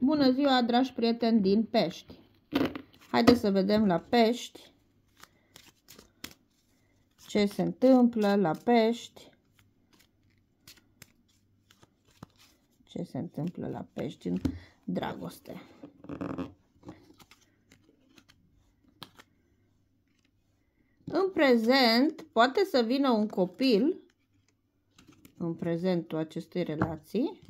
Bună ziua, dragi prieteni din Pești! Haideți să vedem la Pești ce se întâmplă la Pești. Ce se întâmplă la Pești în dragoste. În prezent poate să vină un copil în prezentul acestei relații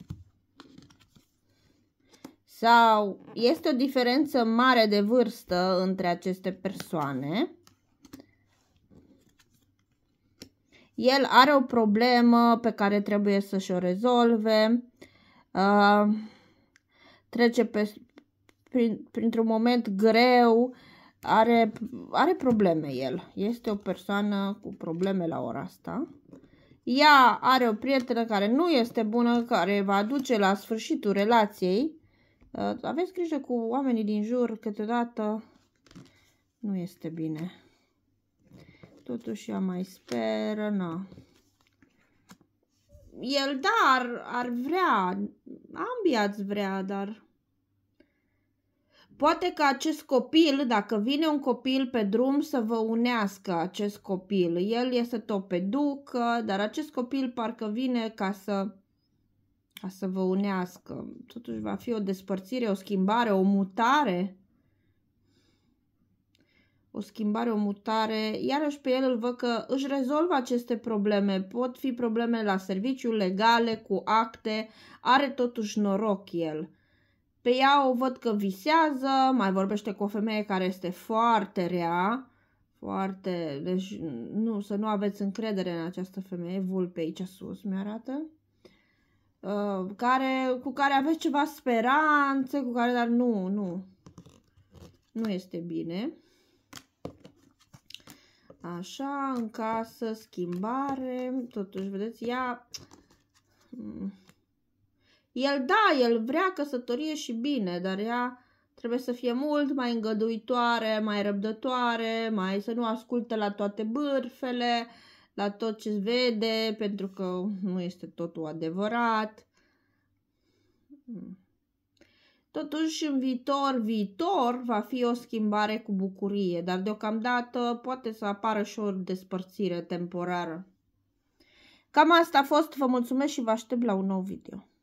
sau este o diferență mare de vârstă între aceste persoane. El are o problemă pe care trebuie să și-o rezolve, uh, trece pe, prin, printr-un moment greu, are, are probleme el. Este o persoană cu probleme la ora asta. Ea are o prietenă care nu este bună, care va duce la sfârșitul relației Uh, aveți grijă cu oamenii din jur, câteodată nu este bine. Totuși ea mai speră, na. El, dar, da, ar vrea, ambii ați vrea, dar... Poate că acest copil, dacă vine un copil pe drum, să vă unească acest copil. El este tot pe ducă, dar acest copil parcă vine ca să ca să vă unească. Totuși va fi o despărțire, o schimbare, o mutare. O schimbare, o mutare. Iarăși pe el îl văd că își rezolvă aceste probleme. Pot fi probleme la serviciu, legale, cu acte. Are totuși noroc el. Pe ea o văd că visează, mai vorbește cu o femeie care este foarte rea, foarte, deci nu, să nu aveți încredere în această femeie, vulpe aici sus mi arată. Uh, care, cu care aveți ceva speranțe, cu care, dar nu, nu. Nu este bine. Așa, în casă, schimbare, totuși, vedeți, ea... Mm, el, da, el vrea căsătorie și bine, dar ea trebuie să fie mult mai îngăduitoare, mai răbdătoare, mai să nu asculte la toate bârfele, uh, la tot ce vede, pentru că nu este totul adevărat. Totuși, în viitor, viitor, va fi o schimbare cu bucurie, dar deocamdată poate să apară și o despărțire temporară. Cam asta a fost, vă mulțumesc și vă aștept la un nou video.